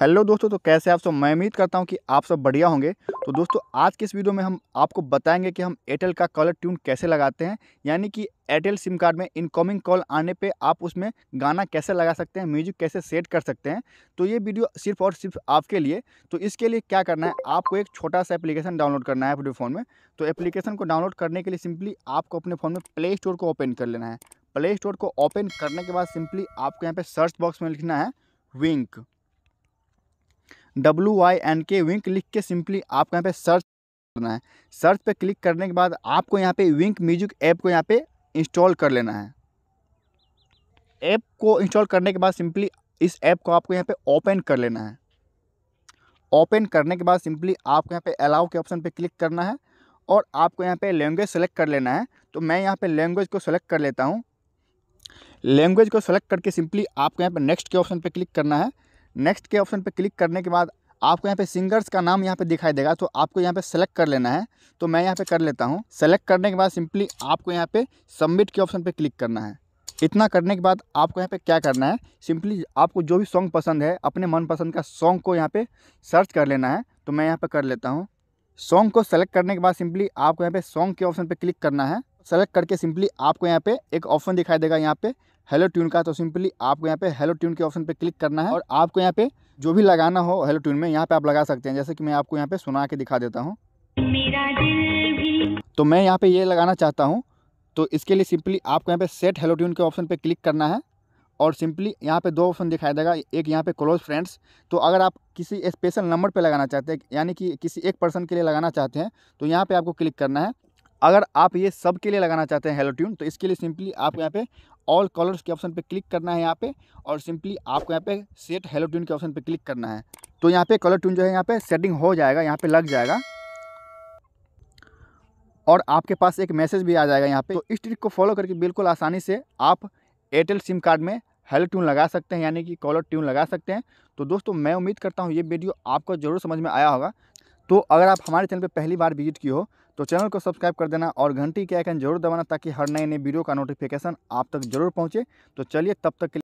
hello दोस्तों तो कैसे आप सब मैं उम्मीद करता हूँ कि आप सब बढ़िया होंगे तो दोस्तों आज के इस वीडियो में हम आपको बताएंगे कि हम एयरटेल का कॉलर ट्यून कैसे लगाते हैं यानी कि एयरटेल सिम कार्ड में इनकमिंग कॉल आने पे आप उसमें गाना कैसे लगा सकते हैं म्यूजिक कैसे सेट कर सकते हैं तो ये वीडियो सिर्फ और सिर्फ आपके लिए तो इसके लिए क्या करना है आपको एक छोटा सा एप्लीकेशन डाउनलोड करना है अपने फ़ोन में तो एप्लीकेशन को डाउनलोड करने के लिए सिंपली आपको अपने फ़ोन में प्ले स्टोर को ओपन कर लेना है प्ले स्टोर को ओपन करने के बाद सिंपली आपको यहाँ पर सर्च बॉक्स में लिखना है विंक डब्लू वाई एन के विंक लिख के सिंपली आपको यहाँ पे सर्च करना है सर्च पे क्लिक करने के बाद आपको यहाँ पे विंक म्यूजिक ऐप को यहाँ पे इंस्टॉल कर लेना है ऐप को इंस्टॉल करने के बाद सिंपली इस ऐप को आपको यहाँ पे ओपन कर लेना है ओपन करने के बाद सिंपली आपको यहाँ पे अलाउ के ऑप्शन पे क्लिक करना है और आपको यहाँ पे लैंग्वेज सेलेक्ट कर लेना है तो मैं यहाँ पे लैंग्वेज को सेलेक्ट कर लेता हूँ लैंग्वेज को सेलेक्ट करके सिंपली आपको यहाँ पे नेक्स्ट के ऑप्शन पे क्लिक करना है नेक्स्ट के ऑप्शन पर क्लिक करने के बाद आपको यहाँ पे सिंगर्स का नाम यहाँ पे दिखाई देगा तो आपको यहाँ पे सेलेक्ट कर लेना है तो मैं यहाँ पे कर लेता हूँ सेलेक्ट करने के बाद सिंपली आपको यहाँ पे सबमिट के ऑप्शन पे क्लिक करना है इतना करने के बाद आपको यहाँ पे क्या करना है सिंपली आपको जो भी सॉन्ग पसंद है अपने मनपसंद का सॉन्ग को यहाँ पर सर्च कर लेना है तो मैं यहाँ पर कर लेता हूँ सॉन्ग को सेलेक्ट करने के बाद सिंपली आपको यहाँ पर सॉन्ग के ऑप्शन पर क्लिक करना है सेलेक्ट करके सिंपली आपको यहाँ पर एक ऑप्शन दिखाई देगा यहाँ पर हेलो ट्यून का तो सिंपली आपको यहाँ पे हेलो ट्यून के ऑप्शन पे क्लिक करना है और आपको यहाँ पे जो भी लगाना हो हेलो ट्यून में यहाँ पे आप लगा सकते हैं जैसे कि मैं आपको यहाँ पे सुना के दिखा देता हूँ तो मैं यहाँ पे ये लगाना चाहता हूँ तो इसके लिए सिंपली आपको यहाँ पे सेट हेलो ट्यून के ऑप्शन पे क्लिक करना है और सिंपली यहाँ पे दो ऑप्शन दिखाई देगा एक यहाँ पे क्लोज फ्रेंड्स तो अगर आप किसी स्पेशल नंबर पे लगाना चाहते हैं यानी कि किसी एक पर्सन के लिए लगाना चाहते हैं तो यहाँ पे आपको क्लिक करना है अगर आप ये सब के लिए लगाना चाहते हैं हेलो ट्यून तो इसके लिए सिंपली आप यहाँ पे ऑल कलर्स के ऑप्शन पे क्लिक करना है यहाँ पे और सिंपली आपको यहाँ पे सेट हेलो ट्यून के ऑप्शन पे क्लिक करना है तो यहाँ पे कलर ट्यून जो है यहाँ पे सेटिंग हो जाएगा यहाँ पे लग जाएगा और आपके पास एक मैसेज भी आ जाएगा यहाँ पे तो इस ट्रिक को फॉलो करके बिल्कुल आसानी से आप एयरटेल सिम कार्ड में हेलो ट्यून लगा सकते हैं यानी कि कॉलर ट्यून लगा सकते हैं तो दोस्तों मैं उम्मीद करता हूँ ये वीडियो आपको ज़रूर समझ में आया होगा तो अगर आप हमारे चैनल पर पहली बार विजिट की हो तो चैनल को सब्सक्राइब कर देना और घंटी के आइकन जरूर दबाना ताकि हर नए नए वीडियो का नोटिफिकेशन आप तक जरूर पहुंचे तो चलिए तब तक के